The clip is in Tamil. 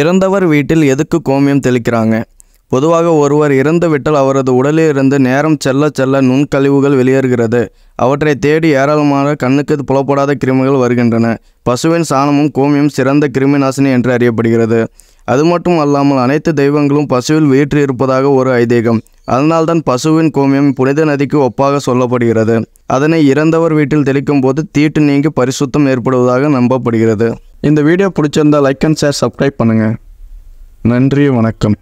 இறந்தவர் வீட்டில் எதுக்கு கோமியம் தெளிக்கிறாங்க பொதுவாக ஒருவர் இறந்துவிட்டால் அவரது உடலில் இருந்து நேரம் செல்ல செல்ல நுண்கழிவுகள் வெளியேறுகிறது அவற்றை தேடி ஏராளமான கண்ணுக்கு புலப்படாத கிருமிகள் வருகின்றன பசுவின் சாணமும் கோமியம் சிறந்த கிருமி நாசினி என்று அறியப்படுகிறது அது மட்டும் அல்லாமல் அனைத்து தெய்வங்களும் பசுவில் வீற்று இருப்பதாக ஒரு ஐதீகம் அதனால்தான் பசுவின் கோமியம் புனித நதிக்கு ஒப்பாக சொல்லப்படுகிறது அதனை இறந்தவர் வீட்டில் தெளிக்கும் போது தீட்டு நீங்கி பரிசுத்தம் ஏற்படுவதாக நம்பப்படுகிறது இந்த வீடியோ பிடிச்சிருந்தா லைக் அண்ட் ஷேர் சப்ஸ்கிரைப் பண்ணுங்கள் நன்றி வணக்கம்